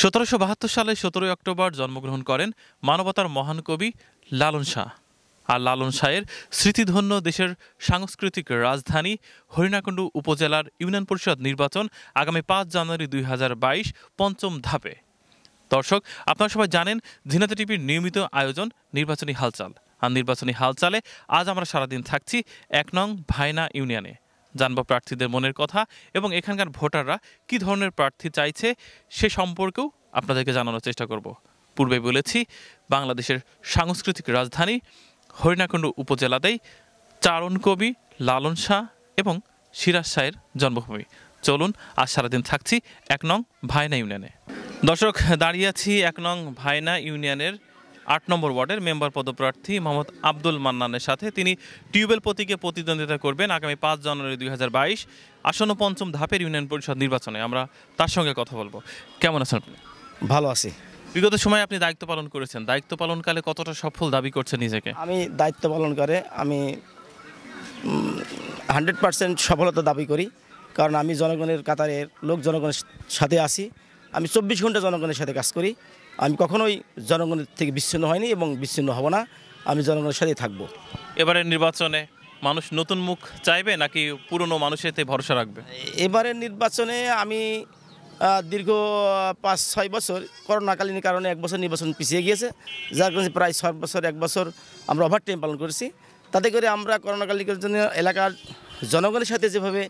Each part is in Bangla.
সতেরোশো বাহাত্তর সালে সতেরোই অক্টোবর জন্মগ্রহণ করেন মানবতার মহান কবি লালন শাহ আর লালন শাহের স্মৃতিধন্য দেশের সাংস্কৃতিক রাজধানী হরিণাকুণ্ডু উপজেলার ইউনিয়ন পরিষদ নির্বাচন আগামী পাঁচ জানুয়ারি দুই পঞ্চম ধাপে দর্শক আপনারা সবাই জানেন ঝিনাতে টিভির নিয়মিত আয়োজন নির্বাচনী হালচাল আর নির্বাচনী হালচালে আজ আমরা সারাদিন থাকছি এক নং ভাইনা ইউনিয়নে জানবো প্রার্থীদের মনের কথা এবং এখানকার ভোটাররা কি ধরনের প্রার্থী চাইছে সে সম্পর্কেও আপনাদেরকে জানানোর চেষ্টা করব পূর্বে বলেছি বাংলাদেশের সাংস্কৃতিক রাজধানী হরিণাকুণ্ড উপজেলাতেই চারণ কবি লালন শাহ এবং সিরাজ শাহের জন্মভূমি চলুন আজ সারাদিন থাকছি এক নং ভাইনা ইউনিয়নে দর্শক দাঁড়িয়ে আছি এক নং ভাইনা ইউনিয়নের আট নম্বর ওয়ার্ডের মেম্বার পদপ্রার্থী মোহাম্মদ আব্দুল মান্নানের সাথে তিনি টিউবওয়েল প্রতীকে প্রতিদ্বন্দ্বিতা করবেন আগামী পাঁচ জানুয়ারি দুই হাজার বাইশ আসন্ন পঞ্চম ধাপের ইউনিয়ন পরিষদ নির্বাচনে আমরা তার সঙ্গে কথা বলবো কেমন আছেন আপনি ভালো আছি বিগত সময়ে আপনি দায়িত্ব পালন করেছেন দায়িত্ব পালনকালে কতটা সফল দাবি করছেন নিজেকে আমি দায়িত্ব পালন করে আমি হান্ড্রেড পার্সেন্ট সফলতা দাবি করি কারণ আমি জনগণের কাতারের লোক জনগণের সাথে আসি আমি চব্বিশ ঘন্টা জনগণের সাথে কাজ করি আমি কখনোই জনগণের থেকে বিচ্ছিন্ন হয়নি এবং বিচ্ছিন্ন হব না আমি জনগণের সাথেই থাকব এবারে নির্বাচনে মানুষ নতুন মুখ চাইবে নাকি পুরনো মানুষেতে ভরসা রাখবে এবারের নির্বাচনে আমি দীর্ঘ পাঁচ ছয় বছর করোনাকালীন কারণে এক বছর নির্বাচন পিছিয়ে গিয়েছে যার কারণে প্রায় ছয় বছর এক বছর আমরা ওভার টাইম পালন করেছি তাতে করে আমরা করোনাকালীন জন্য এলাকার জনগণের সাথে যেভাবে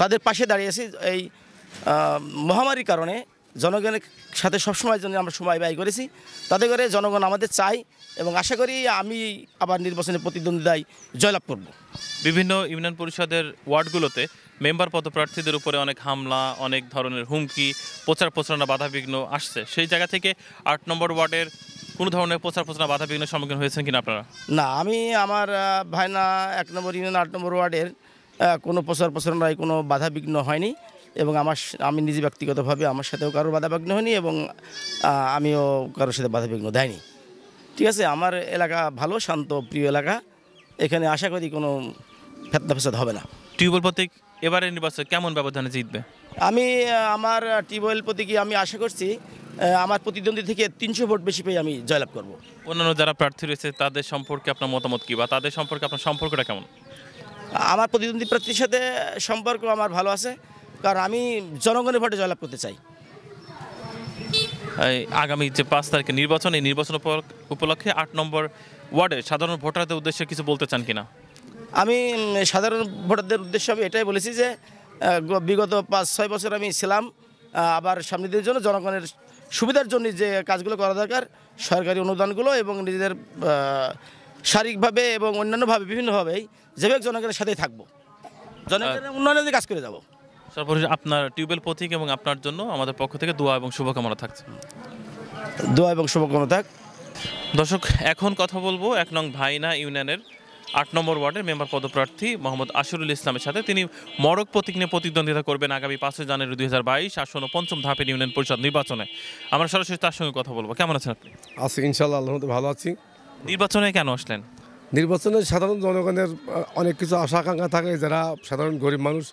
তাদের পাশে দাঁড়িয়েছি এই মহামারীর কারণে জনগণের সাথে সবসময় জন্য আমরা সময় ব্যয় করেছি তাতে করে জনগণ আমাদের চাই এবং আশা করি আমি আবার নির্বাচনে প্রতিদ্বন্দ্বিতায় জয়লাভ করব বিভিন্ন ইউনিয়ন পরিষদের ওয়ার্ডগুলোতে মেম্বার পদপ্রার্থীদের উপরে অনেক হামলা অনেক ধরনের হুমকি প্রচার প্রচারণা বাধাবিঘ্ন আসছে সেই জায়গা থেকে আট নম্বর ওয়ার্ডের কোনো ধরনের প্রচার প্রচারণা বাধাবিঘ্নের সম্মুখীন হয়েছেন কিনা আপনারা না আমি আমার ভাইনা এক নম্বর ইউনিয়ন আট নম্বর ওয়ার্ডের কোনো প্রচার প্রচারণায় কোনো বাধাবিঘ্ন হয়নি এবং আমার আমি নিজে ব্যক্তিগতভাবে আমার সাথেও কারোর বাধাবিঘ্ন হয়নি এবং আমিও কারোর সাথে বাধাবিঘ্ন দেয়নি ঠিক আছে আমার এলাকা ভালো শান্ত প্রিয় এলাকা এখানে আশা করি কোনো ফেতনা ফেসাদ হবে না টিউবওয়েল প্রতীক এবারের নির্বাচন কেমন ব্যবধানে জিতবে আমি আমার টিউবওয়েল প্রতীকে আমি আশা করছি আমার প্রতিদ্বন্দ্বী থেকে তিনশো ভোট বেশি পেয়ে আমি জয়লাভ করব অন্যান্য যারা প্রার্থী রয়েছে তাদের সম্পর্কে আপনার মতামত কী বা তাদের সম্পর্কে আপনার সম্পর্কটা কেমন আমার প্রতিদ্বন্দ্বী প্রার্থীর সাথে সম্পর্ক আমার ভালো আছে কারণ আমি জনগণের ভোটে জয়লাভ করতে চাই আগামী যে পাঁচ তারিখে নির্বাচন এই নির্বাচন উপলক্ষে আট নম্বর ওয়ার্ডে সাধারণ ভোটারদের উদ্দেশ্যে কিছু বলতে চান কিনা আমি সাধারণ ভোটারদের উদ্দেশ্যে আমি এটাই বলেছি যে বিগত পাঁচ ছয় বছর আমি ছিলাম আবার সামনের জন্য জনগণের সুবিধার জন্য যে কাজগুলো করা দরকার সরকারি অনুদানগুলো এবং নিজেদের শারীরিকভাবে এবং অন্যান্যভাবে বিভিন্নভাবেই যেভাবে জনগণের সাথেই থাকবো জনগণের উন্নয়নের কাজ করে যাবো সর্বশেষ আপনার টিউবওয়েল প্রতীক এবং আপনার জন্য আমাদের পক্ষ থেকে দোয়া এবং শুভকামনা থাকছে দোয়া এবং শুভকামনা থাক দর্শক এখন কথা বলবো এক নং ভাইনা ইউনিয়নের আট নম্বর ওয়ার্ডের মেম্বার পদপ্রার্থী মোহাম্মদ আশরুল ইসলামের সাথে তিনি মরক প্রতীক নিয়ে প্রতিদ্বন্দ্বিতা করবেন আগামী পাঁচই জানুয়ারি দুই হাজার বাইশ আসন ও পঞ্চম ধাপের ইউনিয়ন পরিষদ নির্বাচনে আমরা সরাসরি তার সঙ্গে কথা বলবো কেমন আছেন আপনি আছি ইনশাল্লাহ আল্লাহ ভালো আছি নির্বাচনে কেন আসলেন নির্বাচনে সাধারণ জনগণের অনেক কিছু আশা আকাঙ্ক্ষা থাকে যারা সাধারণ গরিব মানুষ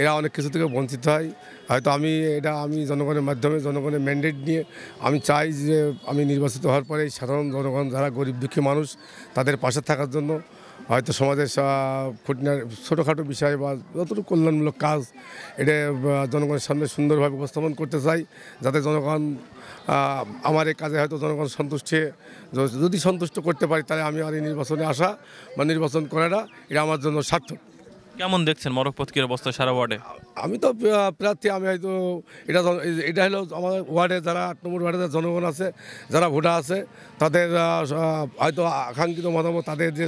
এরা অনেক কিছু থেকে বঞ্চিত হয় হয়তো আমি এটা আমি জনগণের মাধ্যমে জনগণের ম্যান্ডেট নিয়ে আমি চাই যে আমি নির্বাচিত হওয়ার পরে সাধারণ জনগণ যারা গরিব দুঃখী মানুষ তাদের পাশে থাকার জন্য হয়তো সমাজের খুঁটিনার ছোটোখাটো বিষয় বা যতটুকু কল্যাণমূলক কাজ এটা জনগণের সামনে সুন্দরভাবে উপস্থাপন করতে চাই যাতে জনগণ আমার এই কাজে হয়তো জনগণ সন্তুষ্ট যদি সন্তুষ্ট করতে পারি তাহলে আমি আর এই নির্বাচনে আসা বা নির্বাচন করাটা এটা আমার জন্য সার্থক কেমন দেখছেন মরকপতকির অবস্থা সারা ওয়ার্ডে আমি তো প্রার্থী আমি হয়তো এটা এটা হলো আমার ওয়ার্ডে যারা আট নম্বর ওয়ার্ডে জনগণ আছে যারা ভোটার আছে তাদের হয়তো আকাঙ্ক্ষিত মতামত তাদের যে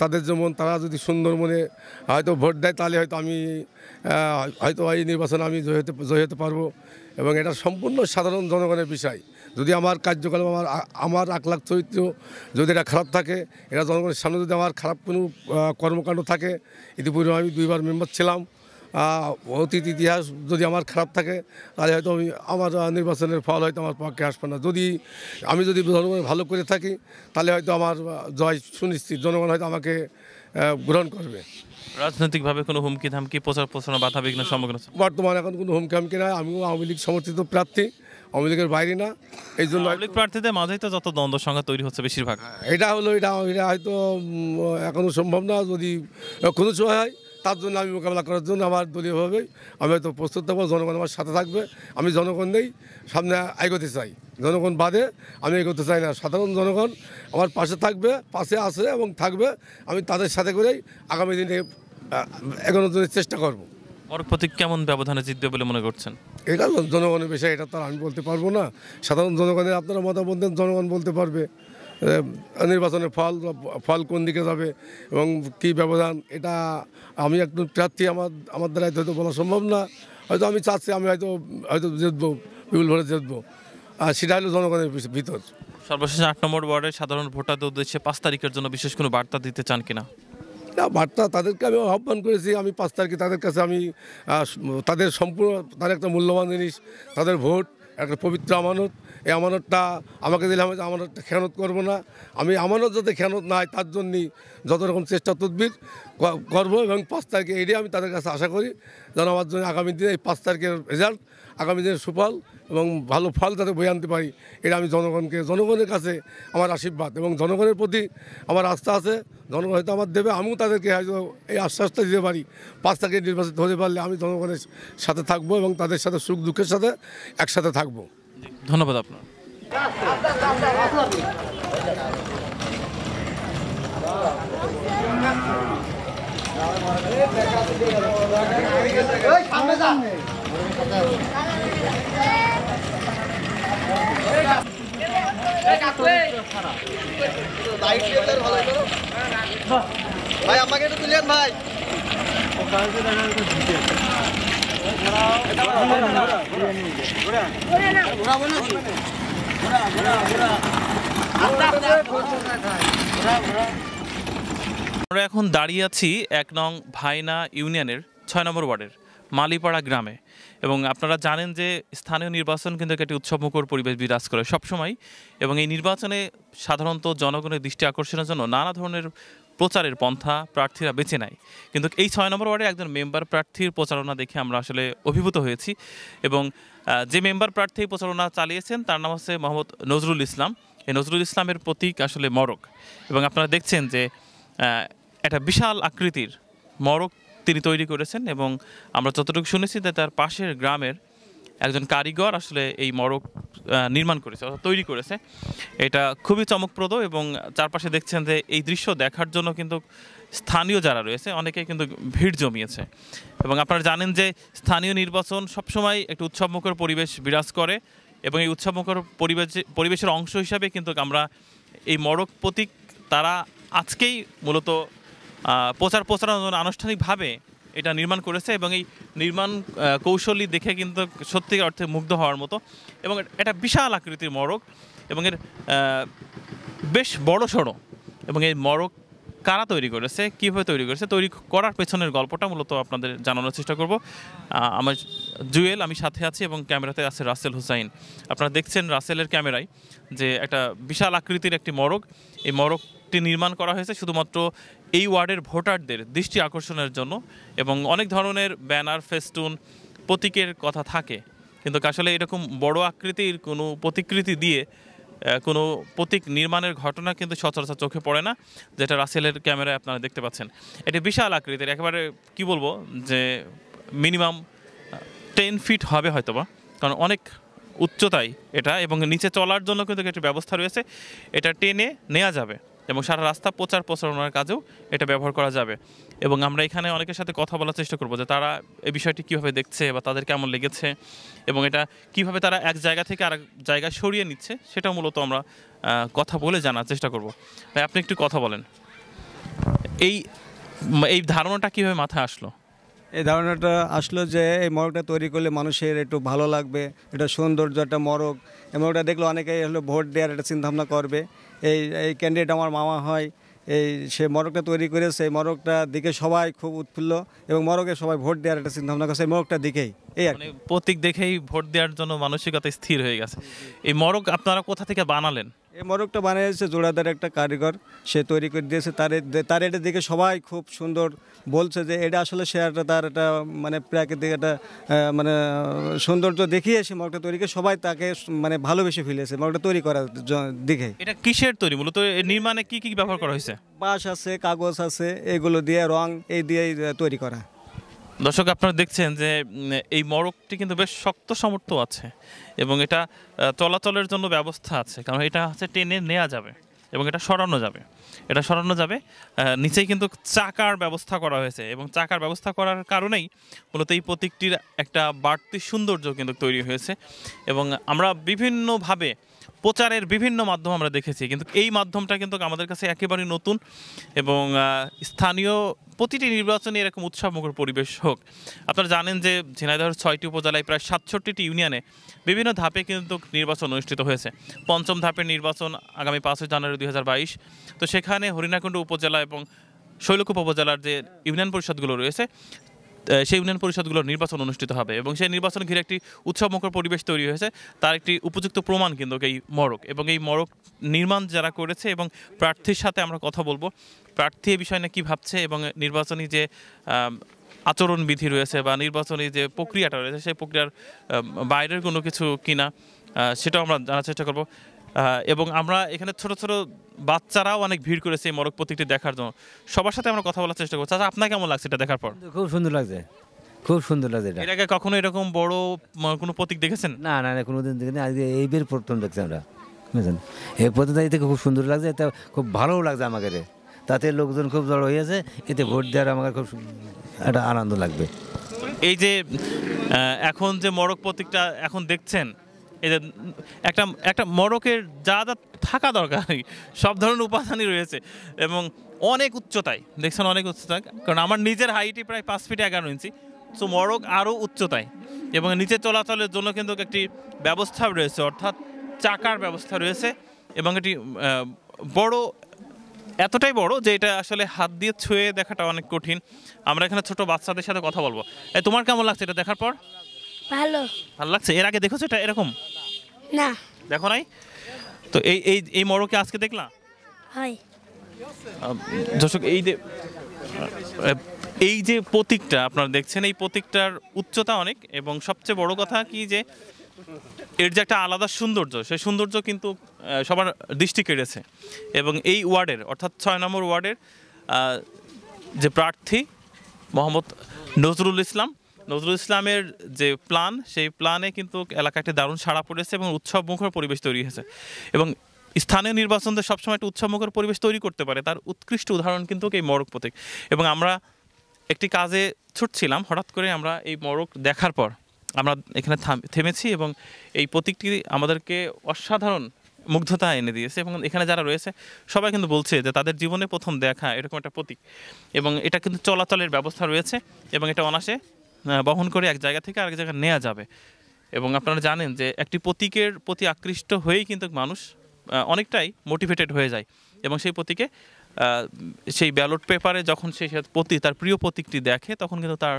তাদের যেমন তারা যদি সুন্দর মনে হয়তো ভোট দেয় তাহলে হয়তো আমি হয়তো এই নির্বাচনে আমি জয় হতে জয় হতে পারবো এবং এটা সম্পূর্ণ সাধারণ জনগণের বিষয় যদি আমার কার্যকলাপ আমার আমার আকলাক চরিত্র যদি এটা খারাপ থাকে এটা জনগণের সামনে যদি আমার খারাপ কোনো কর্মকাণ্ড থাকে ইতিপূর্বে আমি দুইবার মেম্বার ছিলাম অতীত ইতিহাস যদি আমার খারাপ থাকে তাহলে হয়তো আমি আমার নির্বাচনের ফল হয়তো আমার পক্ষে আসবে না যদি আমি যদি জনগণ ভালো করে থাকি তাহলে হয়তো আমার জয় সুনিশ্চিত জনগণ হয়তো আমাকে গ্রহণ করবে রাজনৈতিকভাবে কোনো হুমকি ধামকি প্রচার প্রচারণা বাধা বিঘ্ন সম্মুখীন বর্তমানে এখন কোনো হুমকি হামকি নাই আমি আওয়ামী লীগ সমর্থিত প্রার্থী আওয়ামী লীগের বাইরে না এই জন্য আওয়ামী লীগ প্রার্থীদের মাঝেই তো যত দ্বন্দ্ব সংখ্যা তৈরি হচ্ছে বেশিরভাগ এটা হলো এটা এটা হয়তো এখনও সম্ভব না যদি কোনো সময় হয় তার জন্য আমি মোকাবেলা করার জন্য আমার দলীয়ভাবে আমি হয়তো প্রস্তুত থাকবো জনগণ আমার সাথে থাকবে আমি জনগণ নেই সামনে এগোতে চাই জনগণ বাদে আমি এগোতে চাই না সাধারণ জনগণ আমার পাশে থাকবে পাশে আছে এবং থাকবে আমি তাদের সাথে করেই আগামী দিনে এগোনোর জন্য চেষ্টা করব ওর প্রতি কেমন ব্যবধানে জিতবে বলে মনে করছেন এটা জনগণের বিষয়ে এটা তো আমি বলতে পারবো না সাধারণ জনগণের আপনারা মতামত জনগণ বলতে পারবে নির্বাচনের ফল ফল কোন দিকে যাবে এবং কি ব্যবধান এটা আমি একদম প্রার্থী আমার আমার দ্বারা হয়তো বলা সম্ভব না হয়তো আমি চাচ্ছি আমি হয়তো হয়তো জিতবো বিপুল ভোটে জিতবো আর সেটা হলো জনগণের ভিতর সর্বশেষ আট নম্বর ওয়ার্ডের সাধারণ ভোটারদের উদ্দেশ্যে পাঁচ তারিখের জন্য বিশেষ কোনো বার্তা দিতে চান কিনা না বার্তা তাদেরকে আমি আহ্বান করেছি আমি পাঁচ তারিখে তাদের কাছে আমি তাদের সম্পূর্ণ তাদের একটা মূল্যবান জিনিস তাদের ভোট একটা পবিত্র আমানত এই আমানতটা আমাকে দিলে আমি আমানতটা খেয়ানত করব না আমি আমানত যাতে খেয়ানত না হয় তার জন্যই যত রকম চেষ্টা তদবির করবো এবং পাঁচ তারিখে এটাই আমি তাদের কাছে আশা করি যেন আমার জন্য আগামী দিনে এই পাঁচ তারিখের রেজাল্ট আগামী দিনের সুফল এবং ভালো ফল তাদের বয়ে আনতে পারি এটা আমি জনগণকে জনগণের কাছে আমার আশীর্বাদ এবং জনগণের প্রতি আমার আস্থা আছে জনগণ হয়তো আমার দেবে আমিও তাদেরকে হয়তো এই আশ্বাসটা দিতে পারি পাঁচ তারিখে নির্বাচিত হতে পারলে আমি জনগণের সাথে থাকবো এবং তাদের সাথে সুখ দুঃখের সাথে একসাথে থাকবো ধন্যবাদ আপনার ভাই আমাকে একটু তুলেন ভাই আমরা এখন দাঁড়িয়ে আছি এক নং ভাইনা ইউনিয়নের ছয় নম্বর ওয়ার্ডের মালিপাড়া গ্রামে এবং আপনারা জানেন যে স্থানীয় নির্বাচন কিন্তু একটি উৎসবমুখর পরিবেশ বিরাজ করে সবসময় এবং এই নির্বাচনে সাধারণত জনগণের দৃষ্টি আকর্ষণের জন্য নানা ধরনের প্রচারের পন্থা প্রার্থীরা বেছে নেয় কিন্তু এই ছয় নম্বর ওয়ার্ডে একজন মেম্বার প্রার্থীর প্রচারণা দেখে আমরা আসলে অভিভূত হয়েছি এবং যে মেম্বার প্রার্থী প্রচারণা চালিয়েছেন তার নাম হচ্ছে মোহাম্মদ নজরুল ইসলাম এই নজরুল ইসলামের প্রতীক আসলে মরক এবং আপনারা দেখছেন যে একটা বিশাল আকৃতির মরক তিনি তৈরি করেছেন এবং আমরা যতটুকু শুনেছি যে তার পাশের গ্রামের একজন কারিগর আসলে এই মরক নির্মাণ করেছে অর্থাৎ তৈরি করেছে এটা খুবই চমকপ্রদ এবং চারপাশে দেখছেন যে এই দৃশ্য দেখার জন্য কিন্তু স্থানীয় যারা রয়েছে অনেকেই কিন্তু ভিড় জমিয়েছে এবং আপনারা জানেন যে স্থানীয় নির্বাচন সবসময় একটি উৎসবমুখর পরিবেশ বিরাজ করে এবং এই উৎসবমুখর পরিবেশ পরিবেশের অংশ হিসাবে কিন্তু আমরা এই মরক প্রতীক তারা আজকেই মূলত প্রচার প্রচারণা আনুষ্ঠানিকভাবে এটা নির্মাণ করেছে এবং এই নির্মাণ কৌশলী দেখে কিন্তু সত্যিকার অর্থে মুগ্ধ হওয়ার মতো এবং এটা বিশাল আকৃতির মরক এবং এর বেশ বড় সড়ো এবং এই মরক কারা তৈরি করেছে কীভাবে তৈরি করেছে তৈরি করার পেছনের গল্পটা মূলত আপনাদের জানানোর চেষ্টা করব আমার জুয়েল আমি সাথে আছি এবং ক্যামেরাতে আছে রাসেল হুসাইন আপনারা দেখছেন রাসেলের ক্যামেরায় যে একটা বিশাল আকৃতির একটি মরক এই মরকটি নির্মাণ করা হয়েছে শুধুমাত্র এই ওয়ার্ডের ভোটারদের দৃষ্টি আকর্ষণের জন্য এবং অনেক ধরনের ব্যানার ফেস্টুন প্রতীকের কথা থাকে কিন্তু আসলে এরকম বড় আকৃতির কোনো প্রতিকৃতি দিয়ে কোনো প্রতীক নির্মাণের ঘটনা কিন্তু সচরাচর চোখে পড়ে না যেটা রাসেলের ক্যামেরায় আপনারা দেখতে পাচ্ছেন এটি বিশাল আকৃতির একেবারে কি বলবো যে মিনিমাম টেন ফিট হবে হয়তোবা কারণ অনেক উচ্চতায় এটা এবং নিচে চলার জন্য কিন্তু একটি ব্যবস্থা রয়েছে এটা টেনে নেওয়া যাবে এবং সারা রাস্তা প্রচার প্রচারণার কাজেও এটা ব্যবহার করা যাবে এবং আমরা এখানে অনেকের সাথে কথা বলার চেষ্টা করবো যে তারা এই বিষয়টি কীভাবে দেখছে বা তাদের কেমন লেগেছে এবং এটা কিভাবে তারা এক জায়গা থেকে আরেক জায়গায় সরিয়ে নিচ্ছে সেটা মূলত আমরা কথা বলে জানার চেষ্টা করব তাই আপনি একটু কথা বলেন এই এই ধারণাটা কীভাবে মাথায় আসলো এই ধারণাটা আসলো যে এই মরগটা তৈরি করলে মানুষের একটু ভালো লাগবে এটা সৌন্দর্য একটা মরগ এই মরগটা দেখলে অনেকেই হলো ভোট দেওয়ার একটা চিন্তাভাবনা করবে এই এই ক্যান্ডিডেট আমার মামা হয় এই সে মরগটা তৈরি করে সেই মরগটা দিকে সবাই খুব উৎফুল্ল এবং মরগে সবাই ভোট দেওয়ার একটা চিন্তাভাবনা করে এই মরগটা দিকেই মানে প্রতীক দেখেই ভোট দেওয়ার জন্য মানসিকতা স্থির হয়ে গেছে এই মরক আপনারা কোথা থেকে বানালেন এই মরকটা বানিয়েছে জোড়াদার একটা কারিগর সে তৈরি করে দিয়েছে তার তার এটা দেখে সবাই খুব সুন্দর বলছে যে এটা আসলে সে একটা তার একটা মানে প্রাকৃতিক একটা মানে সৌন্দর্য দেখিয়ে সে মরকটা তৈরি করে সবাই তাকে মানে ভালোবেসে ফেলেছে মরকটা তৈরি করার দেখে এটা কিসের তৈরি মূলত নির্মাণে কি কি ব্যবহার করা হয়েছে বাঁশ আছে কাগজ আছে এগুলো দিয়ে রং এই দিয়েই তৈরি করা দর্শক আপনারা দেখছেন যে এই মরকটি কিন্তু বেশ শক্ত সমর্থ আছে এবং এটা চলাচলের জন্য ব্যবস্থা আছে কারণ এটা হচ্ছে টেনে নেওয়া যাবে এবং এটা সরানো যাবে এটা সরানো যাবে নিচেই কিন্তু চাকার ব্যবস্থা করা হয়েছে এবং চাকার ব্যবস্থা করার কারণেই মূলত এই প্রতীকটির একটা বাড়তি সৌন্দর্য কিন্তু তৈরি হয়েছে এবং আমরা বিভিন্নভাবে প্রচারের বিভিন্ন মাধ্যম আমরা দেখেছি কিন্তু এই মাধ্যমটা কিন্তু আমাদের কাছে একেবারেই নতুন এবং স্থানীয় প্রতিটি নির্বাচনে এরকম উৎসবমুখর পরিবেশ হোক আপনারা জানেন যে ঝিনাইদহের ছয়টি উপজেলায় প্রায় সাতষট্টিটি ইউনিয়নে বিভিন্ন ধাপে কিন্তু নির্বাচন অনুষ্ঠিত হয়েছে পঞ্চম ধাপের নির্বাচন আগামী পাঁচই জানুয়ারি দুই তো সেখানে হরিণাকুণ্ড উপজেলা এবং শৈলকুপ উপজেলার যে ইউনিয়ন পরিষদগুলো রয়েছে সেই ইউনিয়ন পরিষদগুলোর নির্বাচন অনুষ্ঠিত হবে এবং সেই নির্বাচন ঘিরে একটি উৎসবমুখর পরিবেশ তৈরি হয়েছে তার একটি উপযুক্ত প্রমাণ কিন্তু এই মরক এবং এই মরক নির্মাণ যারা করেছে এবং প্রার্থীর সাথে আমরা কথা বলবো প্রার্থী এ বিষয় নিয়ে কী ভাবছে এবং নির্বাচনী যে আচরণবিধি রয়েছে বা নির্বাচনী যে প্রক্রিয়াটা রয়েছে সেই প্রক্রিয়ার বাইরের কোনো কিছু কিনা সেটাও আমরা জানার চেষ্টা করবো এবং আমরা এখানে ছোট ছোট বাচ্চারাও অনেক ভিড় করেছে এই মরক প্রতীকটি দেখার জন্য সবার সাথে আমরা কথা বলার চেষ্টা করছি আচ্ছা আপনার কেমন লাগছে এটা দেখার পর খুব সুন্দর লাগছে খুব সুন্দর লাগছে এটা আগে কখনো এরকম বড় কোনো প্রতীক দেখেছেন না না না কোনোদিন দেখিনি আজকে এই বের প্রথম দেখছি আমরা বুঝছেন এই প্রতীক থেকে খুব সুন্দর লাগছে এটা খুব ভালোও লাগছে আমাকে রে তাতে লোকজন খুব জড়ো হয়েছে এতে ভোট দেওয়ার আমাকে খুব একটা আনন্দ লাগবে এই যে এখন যে মরক প্রতীকটা এখন দেখছেন এই যে একটা একটা মোড়কের যা যা থাকা দরকার সব ধরনের উপাদানই রয়েছে এবং অনেক উচ্চতায় দেখছেন অনেক উচ্চতায় কারণ আমার নিজের হাইটই প্রায় পাঁচ ফিট এগারো ইঞ্চি সো মরক আরও উচ্চতায় এবং নিচে চলাচলের জন্য কিন্তু একটি ব্যবস্থা রয়েছে অর্থাৎ চাকার ব্যবস্থা রয়েছে এবং এটি বড় এতটাই বড় যে এটা আসলে হাত দিয়ে ছুঁয়ে দেখাটা অনেক কঠিন আমরা এখানে ছোট বাচ্চাদের সাথে কথা বলবো তোমার কেমন লাগছে এটা দেখার পর ভালো ভালো লাগছে এর আগে দেখেছো এটা এরকম না দেখো নাই তো এই এই এই মরকে আজকে দেখলা হয় দর্শক এই যে এই যে প্রতীকটা আপনারা দেখছেন এই প্রতীকটার উচ্চতা অনেক এবং সবচেয়ে বড় কথা কি যে এর যে একটা আলাদা সৌন্দর্য সেই সৌন্দর্য কিন্তু সবার দৃষ্টি কেড়েছে এবং এই ওয়ার্ডের অর্থাৎ ছয় নম্বর ওয়ার্ডের যে প্রার্থী মোহাম্মদ নজরুল ইসলাম নজরুল ইসলামের যে প্ল্যান সেই প্ল্যানে কিন্তু এলাকা একটা দারুণ সাড়া পড়েছে এবং উৎসব মুখর পরিবেশ তৈরি হয়েছে এবং স্থানীয় নির্বাচন তো সবসময় একটা উৎসবমুখর পরিবেশ তৈরি করতে পারে তার উৎকৃষ্ট উদাহরণ কিন্তু এই মরক প্রতীক এবং আমরা একটি কাজে ছুটছিলাম হঠাৎ করে আমরা এই মরক দেখার পর আমরা এখানে থেমেছি এবং এই প্রতীকটি আমাদেরকে অসাধারণ মুগ্ধতা এনে দিয়েছে এবং এখানে যারা রয়েছে সবাই কিন্তু বলছে যে তাদের জীবনে প্রথম দেখা এরকম একটা প্রতীক এবং এটা কিন্তু চলাচলের ব্যবস্থা রয়েছে এবং এটা অনাসে বহন করে এক জায়গা থেকে আরেক জায়গায় নেওয়া যাবে এবং আপনারা জানেন যে একটি প্রতীকের প্রতি আকৃষ্ট হয়েই কিন্তু মানুষ অনেকটাই মোটিভেটেড হয়ে যায় এবং সেই প্রতীকে সেই ব্যালট পেপারে যখন সেই প্রতি তার প্রিয় প্রতীকটি দেখে তখন কিন্তু তার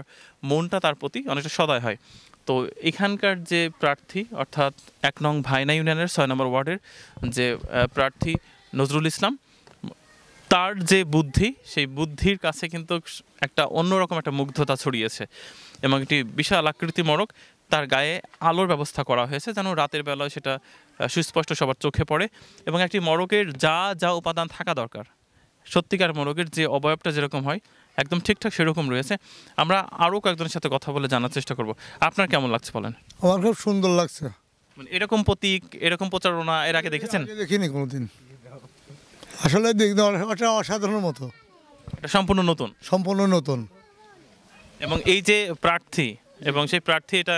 মনটা তার প্রতি অনেকটা সদয় হয় তো এখানকার যে প্রার্থী অর্থাৎ এক নং ভাইনা ইউনিয়নের ছয় নম্বর ওয়ার্ডের যে প্রার্থী নজরুল ইসলাম তার যে বুদ্ধি সেই বুদ্ধির কাছে কিন্তু একটা অন্যরকম একটা মুগ্ধতা ছড়িয়েছে এবং একটি বিশাল আকৃতি মরক তার গায়ে আলোর ব্যবস্থা করা হয়েছে যেন রাতের বেলায় সেটা সুস্পষ্ট সবার চোখে পড়ে এবং একটি মরকের যা যা উপাদান থাকা দরকার সত্যিকার মোরগের যে অবয়বটা যেরকম হয় একদম ঠিকঠাক সেরকম রয়েছে আমরা আরও কয়েকজনের সাথে কথা বলে জানার চেষ্টা করব আপনার কেমন লাগছে বলেন আমার খুব সুন্দর লাগছে মানে এরকম প্রতীক এরকম প্রচারণা এর আগে দেখেছেন দেখিনি কোনোদিন আসলে দেখতে ওটা অসাধারণ মতো এটা সম্পূর্ণ নতুন সম্পূর্ণ নতুন এবং এই যে প্রার্থী এবং সেই প্রার্থী এটা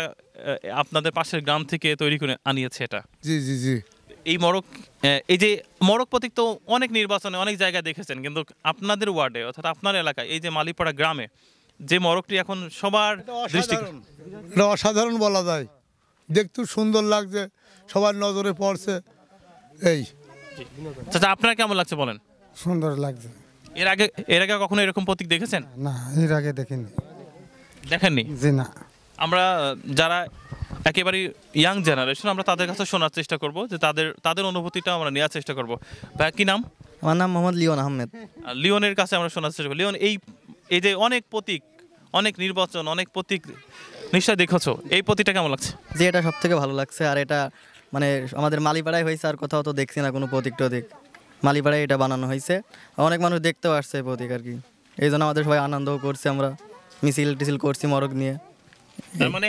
আপনাদের পাশের গ্রাম থেকে তৈরি করে আনিয়েছে এটা জি জি জি এই মরক এই যে মরক প্রতীক তো অনেক নির্বাচনে অনেক জায়গায় দেখেছেন কিন্তু আপনাদের ওয়ার্ডে অর্থাৎ আপনার এলাকায় এই যে মালিপাড়া গ্রামে যে মরকটি এখন সবার দৃষ্টি অসাধারণ বলা যায় দেখতে সুন্দর লাগছে সবার নজরে পড়ছে এই আপনার কেমন লাগছে বলেন সুন্দর লাগছে এর আগে এর আগে কখনো এরকম প্রতীক দেখেছেন না এর আগে দেখিনি দেখেননি জি না আমরা যারা একেবারে ইয়াং জেনারেশন আমরা তাদের কাছে শোনার চেষ্টা করব যে তাদের তাদের অনুভূতিটা আমরা নেওয়ার চেষ্টা করব বা কি নাম আমার নাম মোহাম্মদ লিওন আহমেদ লিওনের কাছে আমরা শোনার চেষ্টা করব লিওন এই এই যে অনেক প্রতীক অনেক নির্বাচন অনেক প্রতীক নিশ্চয় দেখেছো এই প্রতীকটা কেমন লাগছে যে এটা সব থেকে ভালো লাগছে আর এটা মানে আমাদের মালিপাড়ায় হয়েছে আর কোথাও তো দেখছি না কোনো প্রতীক টতিক মালিপাড়ায় এটা বানানো হয়েছে অনেক মানুষ দেখতেও আসছে প্রতীক আর কি এই জন্য আমাদের সবাই আনন্দও করছে আমরা মিছিল টিছিল করছি মরক নিয়ে তার মানে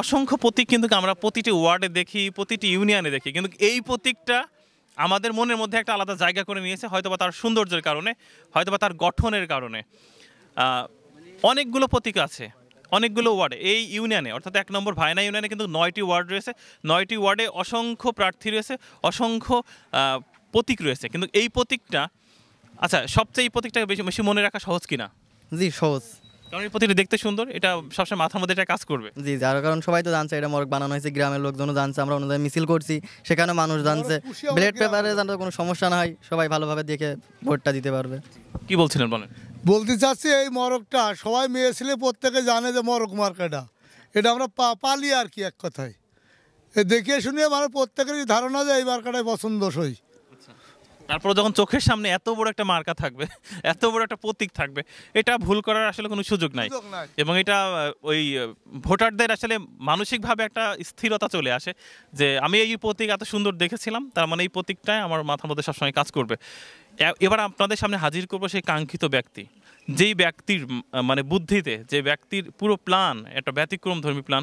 অসংখ্য প্রতীক কিন্তু আমরা প্রতিটি ওয়ার্ডে দেখি প্রতিটি ইউনিয়নে দেখি কিন্তু এই প্রতীকটা আমাদের মনের মধ্যে একটা আলাদা জায়গা করে নিয়েছে বা তার সৌন্দর্যের কারণে বা তার গঠনের কারণে অনেকগুলো প্রতীক আছে অনেকগুলো ওয়ার্ডে এই ইউনিয়নে অর্থাৎ এক নম্বর ভায়না ইউনিয়নে কিন্তু নয়টি ওয়ার্ড রয়েছে নয়টি ওয়ার্ডে অসংখ্য প্রার্থী রয়েছে অসংখ্য প্রতীক রয়েছে কিন্তু এই প্রতীকটা আচ্ছা সবচেয়ে এই প্রতীকটাকে বেশি বেশি মনে রাখা সহজ কিনা জি সহজ কারণ এই প্রতীকটা দেখতে সুন্দর এটা সবসময় মাথার মধ্যে এটা কাজ করবে জি যার কারণ সবাই তো জানছে এটা মরক বানানো হয়েছে গ্রামের লোকজনও জানছে আমরা অনুযায়ী মিছিল করছি সেখানে মানুষ জানছে ব্লেড পেপারে জানতে কোনো সমস্যা না হয় সবাই ভালোভাবে দেখে ভোটটা দিতে পারবে কি বলছিলেন বলেন বলতে চাচ্ছি এই মরকটা সবাই মেয়ে ছেলে প্রত্যেকে জানে যে মরক মার্কাটা এটা আমরা পালি আর কি এক কথায় দেখিয়ে শুনিয়ে মানে প্রত্যেকেরই ধারণা যে এই মার্কাটাই পছন্দ সই আচ্ছা। তারপরে যখন চোখের সামনে এত বড় একটা মার্কা থাকবে এত বড় একটা প্রতীক থাকবে এটা ভুল করার আসলে কোনো সুযোগ নাই এবং এটা ওই ভোটারদের আসলে মানসিকভাবে একটা স্থিরতা চলে আসে যে আমি এই প্রতীক এত সুন্দর দেখেছিলাম তার মানে এই প্রতীকটাই আমার মাথার মধ্যে সবসময় কাজ করবে এবার আপনাদের সামনে হাজির করবো সেই কাঙ্ক্ষিত ব্যক্তি যেই ব্যক্তির মানে বুদ্ধিতে যে ব্যক্তির পুরো প্ল্যান একটা ব্যতিক্রম ধর্মী প্ল্যান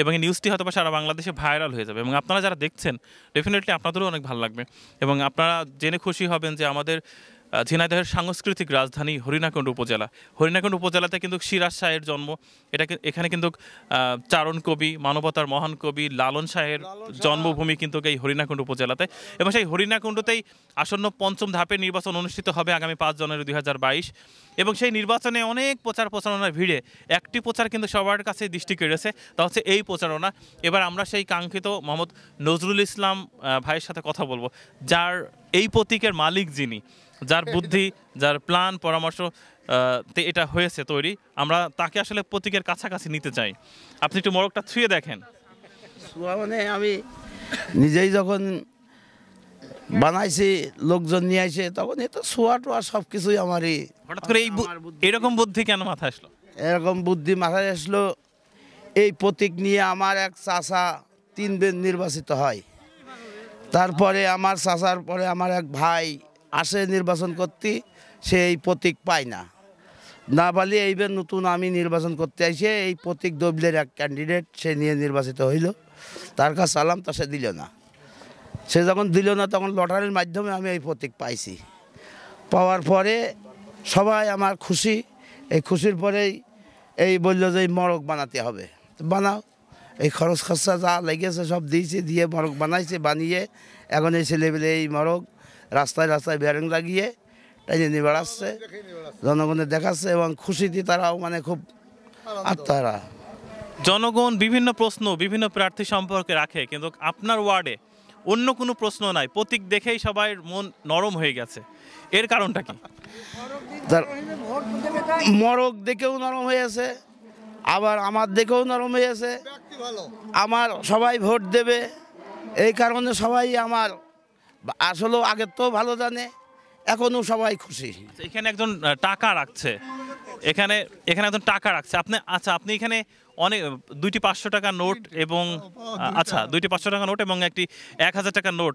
এবং এই নিউজটি হয়তো সারা বাংলাদেশে ভাইরাল হয়ে যাবে এবং আপনারা যারা দেখছেন ডেফিনেটলি আপনাদেরও অনেক ভালো লাগবে এবং আপনারা জেনে খুশি হবেন যে আমাদের ঝিনাইদহের সাংস্কৃতিক রাজধানী হরিণাকুণ্ড উপজেলা হরিণাকুণ্ড উপজেলাতে কিন্তু সিরাজ শাহের জন্ম এটা এখানে কিন্তু চারণ কবি মানবতার মহান কবি লালন শাহের জন্মভূমি কিন্তু এই হরিণাকুণ্ড উপজেলাতে এবং সেই হরিণাকুণ্ডতেই আসন্ন পঞ্চম ধাপের নির্বাচন অনুষ্ঠিত হবে আগামী পাঁচ জানুয়ারি দুই এবং সেই নির্বাচনে অনেক প্রচার প্রচারণার ভিড়ে একটি প্রচার কিন্তু সবার কাছে দৃষ্টি কেড়েছে তা হচ্ছে এই প্রচারণা এবার আমরা সেই কাঙ্ক্ষিত মোহাম্মদ নজরুল ইসলাম ভাইয়ের সাথে কথা বলবো যার এই প্রতীকের মালিক যিনি যার বুদ্ধি যার প্ল্যান পরামর্শ তে এটা হয়েছে তৈরি আমরা তাকে আসলে প্রতীকের কাছাকাছি নিতে চাই আপনি একটু মোরগটা ছুঁয়ে দেখেন মানে আমি নিজেই যখন বানাইছি লোকজন নিয়ে আসে তখন এটা ছোঁয়া টোয়া সব কিছুই আমারই হঠাৎ করে এই এরকম বুদ্ধি কেন মাথায় আসলো এরকম বুদ্ধি মাথায় আসলো এই প্রতীক নিয়ে আমার এক চাষা তিন দিন নির্বাচিত হয় তারপরে আমার চাষার পরে আমার এক ভাই আসে নির্বাচন করতে সে এই প্রতীক পায় না না পালি এইবার নতুন আমি নির্বাচন করতে আসে এই প্রতীক দবলের এক ক্যান্ডিডেট সে নিয়ে নির্বাচিত হইল তার কাছে সালাম তা সে দিল না সে যখন দিল না তখন লটারির মাধ্যমে আমি এই প্রতীক পাইছি পাওয়ার পরে সবাই আমার খুশি এই খুশির পরেই এই বললো যে মরক বানাতে হবে বানাও এই খরচ খরচা যা লেগেছে সব দিয়েছে দিয়ে মরক বানাইছে বানিয়ে এখন এই ছেলেবেলে এই মরক রাস্তায় রাস্তায় ব্যারিং লাগিয়ে নিয়ে বেড়াচ্ছে জনগণের দেখাচ্ছে এবং খুশিতে তারাও মানে খুব আত্মারা জনগণ বিভিন্ন প্রশ্ন বিভিন্ন প্রার্থী সম্পর্কে রাখে কিন্তু আপনার ওয়ার্ডে অন্য কোনো প্রশ্ন নাই প্রতীক দেখেই সবাই মন নরম হয়ে গেছে এর কারণটা কি মরক দেখেও নরম হয়ে আছে আবার আমার দেখেও নরম হয়ে আছে আমার সবাই ভোট দেবে এই কারণে সবাই আমার আসলেও আগে তো ভালো জানে এখনও সবাই খুশি আচ্ছা, এখানে একজন টাকা রাখছে এখানে এখানে একজন টাকা রাখছে আপনি আচ্ছা আপনি এখানে অনেক দুইটি পাঁচশো টাকা নোট এবং আচ্ছা দুইটি পাঁচশো টাকা নোট এবং একটি এক হাজার টাকা নোট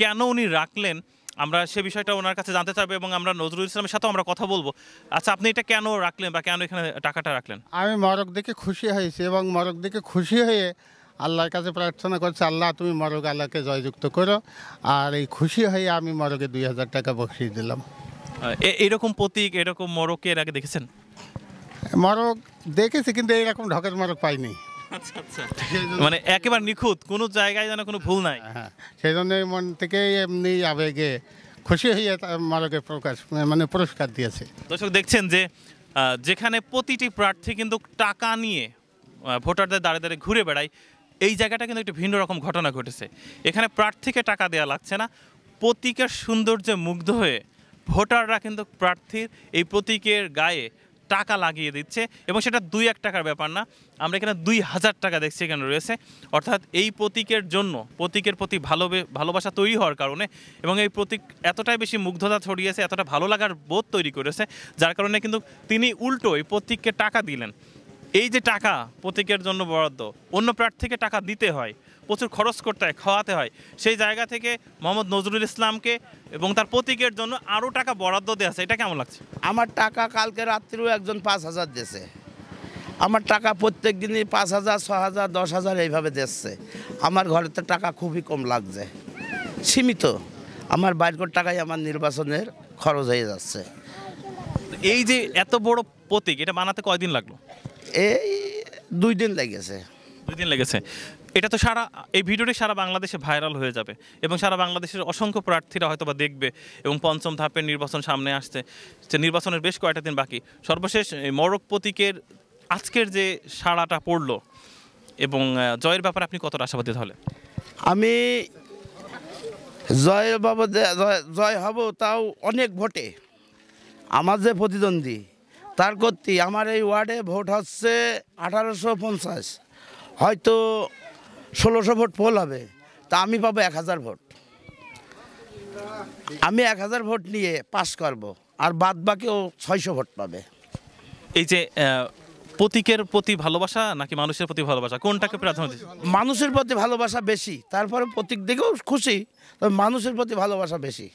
কেন উনি রাখলেন আমরা সে বিষয়টা ওনার কাছে জানতে চাইবো এবং আমরা নজরুল ইসলামের সাথেও আমরা কথা বলবো আচ্ছা আপনি এটা কেন রাখলেন বা কেন এখানে টাকাটা রাখলেন আমি মরক দেখে খুশি হয়েছি এবং মরক দেখে খুশি হয়ে আল্লাহর কাছে প্রার্থনা করছে আল্লাহ তুমি মরগ আল্লাহকে জয়যুক্ত করো আর এই খুশি হয়ে আমি মরগে দুই হাজার টাকা বসিয়ে দিলাম এরকম প্রতীক এরকম মরক এর আগে দেখেছেন মরক দেখেছি কিন্তু এইরকম ঢকের মরক পাইনি আচ্ছা, আচ্ছা। মানে একেবারে নিখুঁত কোনো জায়গায় যেন কোনো ভুল নাই হ্যাঁ, হ্যাঁ। সেই জন্য মন থেকে এমনি আবেগে খুশি হয়ে মরকে প্রকাশ মানে পুরস্কার দিয়েছে দর্শক দেখছেন যে যেখানে প্রতিটি প্রার্থী কিন্তু টাকা নিয়ে ভোটারদের দাঁড়িয়ে দাঁড়িয়ে ঘুরে বেড়ায় এই জায়গাটা কিন্তু একটু ভিন্ন রকম ঘটনা ঘটেছে এখানে প্রার্থীকে টাকা দেওয়া লাগছে না প্রতীকের সৌন্দর্যে মুগ্ধ হয়ে ভোটাররা কিন্তু প্রার্থীর এই প্রতীকের গায়ে টাকা লাগিয়ে দিচ্ছে এবং সেটা দুই এক টাকার ব্যাপার না আমরা এখানে দুই হাজার টাকা দেখছি এখানে রয়েছে অর্থাৎ এই প্রতীকের জন্য প্রতীকের প্রতি ভালো ভালোবাসা তৈরি হওয়ার কারণে এবং এই প্রতীক এতটাই বেশি মুগ্ধতা ছড়িয়েছে এতটা ভালো লাগার বোধ তৈরি করেছে যার কারণে কিন্তু তিনি উল্টো এই প্রতীককে টাকা দিলেন এই যে টাকা প্রতীকের জন্য বরাদ্দ অন্য প্রার্থীকে টাকা দিতে হয় প্রচুর খরচ করতে হয় খাওয়াতে হয় সেই জায়গা থেকে মোহাম্মদ নজরুল ইসলামকে এবং তার প্রতীকের জন্য আরও টাকা বরাদ্দ দেওয়া আছে এটা কেমন লাগছে আমার টাকা কালকে রাত্রিও একজন পাঁচ হাজার দিয়েছে আমার টাকা প্রত্যেক দিনই পাঁচ হাজার ছ হাজার দশ হাজার এইভাবে দিচ্ছে আমার ঘরেতে টাকা খুবই কম লাগছে সীমিত আমার বাইরের টাকাই আমার নির্বাচনের খরচ হয়ে যাচ্ছে এই যে এত বড় প্রতীক এটা বানাতে কয়দিন লাগলো এই দুই দিন লেগেছে দুই দিন লেগেছে এটা তো সারা এই ভিডিওটি সারা বাংলাদেশে ভাইরাল হয়ে যাবে এবং সারা বাংলাদেশের অসংখ্য প্রার্থীরা হয়তো বা দেখবে এবং পঞ্চম ধাপের নির্বাচন সামনে আসছে যে নির্বাচনের বেশ কয়েকটা দিন বাকি সর্বশেষ মরক প্রতীকের আজকের যে সাড়াটা পড়লো এবং জয়ের ব্যাপারে আপনি কতটা আশাবাদী তাহলে আমি জয়ের বাবদে জয় হব তাও অনেক ভোটে আমার যে প্রতিদ্বন্দ্বী তার কর্তৃ আমার এই ওয়ার্ডে ভোট হচ্ছে আঠারোশো পঞ্চাশ হয়তো ষোলোশো ভোট পোল হবে তা আমি পাবো এক হাজার ভোট আমি এক হাজার ভোট নিয়ে পাশ করব আর বাদ বাকিও ছয়শো ভোট পাবে এই যে প্রতীকের প্রতি ভালোবাসা নাকি মানুষের প্রতি ভালোবাসা কোনটাকে প্রাধান্য মানুষের প্রতি ভালোবাসা বেশি তারপরে প্রতীক দিকেও খুশি তবে মানুষের প্রতি ভালোবাসা বেশি